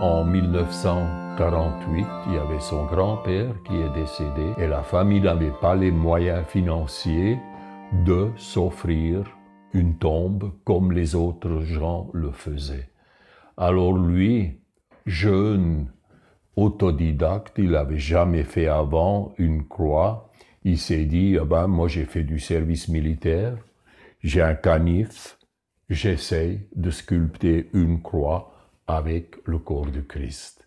En 1948, il y avait son grand-père qui est décédé et la famille n'avait pas les moyens financiers de s'offrir une tombe comme les autres gens le faisaient. Alors lui, jeune autodidacte, il n'avait jamais fait avant une croix. Il s'est dit, ah ben, moi j'ai fait du service militaire, j'ai un canif, j'essaye de sculpter une croix avec le corps du Christ.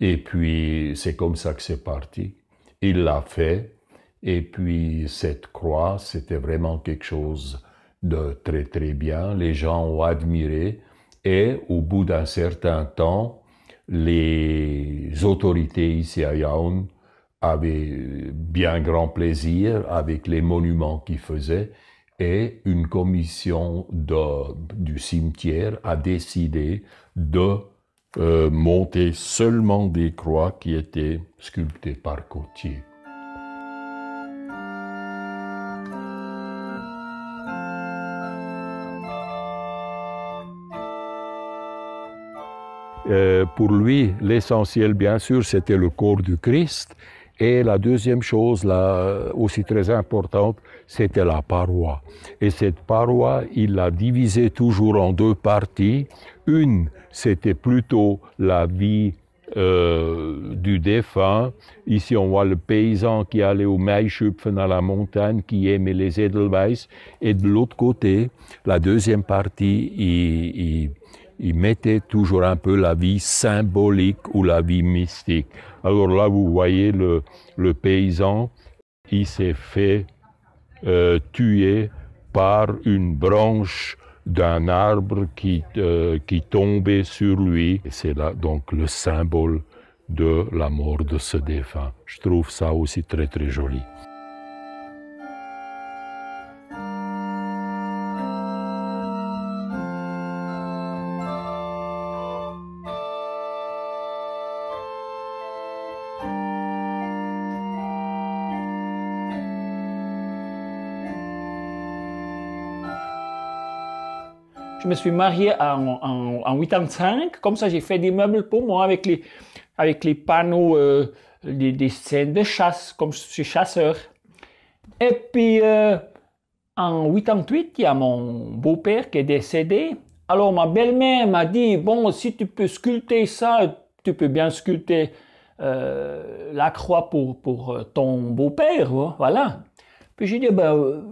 Et puis, c'est comme ça que c'est parti. Il l'a fait. Et puis, cette croix, c'était vraiment quelque chose de très, très bien. Les gens ont admiré. Et au bout d'un certain temps, les autorités ici à Yaoundé avaient bien grand plaisir avec les monuments qu'ils faisaient et une commission de, du cimetière a décidé de euh, monter seulement des croix qui étaient sculptées par Cotier. Euh, pour lui, l'essentiel, bien sûr, c'était le corps du Christ et la deuxième chose, là, euh, aussi très importante, c'était la paroi. Et cette paroi, il la divisait toujours en deux parties. Une, c'était plutôt la vie euh, du défunt. Ici, on voit le paysan qui allait au Maïschupfen à la montagne, qui aimait les Edelweiss. Et de l'autre côté, la deuxième partie, il il mettait toujours un peu la vie symbolique ou la vie mystique. Alors là, vous voyez le, paysan, il s'est fait euh, tuer par une branche d'un arbre qui, euh, qui tombait sur lui. C'est là donc le symbole de la mort de ce défunt. Je trouve ça aussi très très joli. Je me suis marié en, en, 85. Comme ça, j'ai fait des meubles pour moi avec les, avec les panneaux, euh, des scènes de chasse, comme je suis chasseur. Et puis, euh, en 88, il y a mon beau-père qui est décédé. Alors, ma belle-mère m'a dit, bon, si tu peux sculpter ça, tu peux bien sculpter euh, la croix pour, pour ton beau-père, hein, voilà. Puis j'ai dit, ben,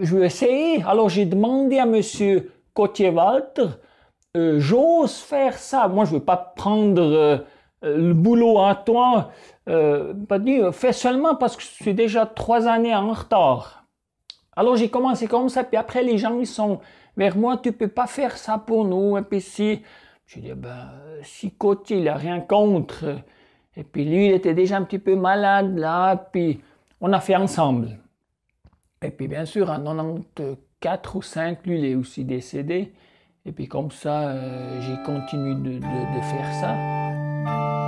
je vais essayer. Alors j'ai demandé à monsieur Côtier-Walter, euh, j'ose faire ça. Moi, je veux pas prendre euh, euh, le boulot à toi. Euh, fais seulement parce que je suis déjà trois années en retard. Alors, j'ai commencé comme ça, puis après, les gens, ils sont vers moi, tu peux pas faire ça pour nous, et puis si... Je dis, ben, si côté il a rien contre, et puis lui, il était déjà un petit peu malade, là, puis on a fait ensemble. Et puis, bien sûr, en 94, 4 ou 5, lui il est aussi décédé. Et puis comme ça, euh, j'ai continué de faire ça.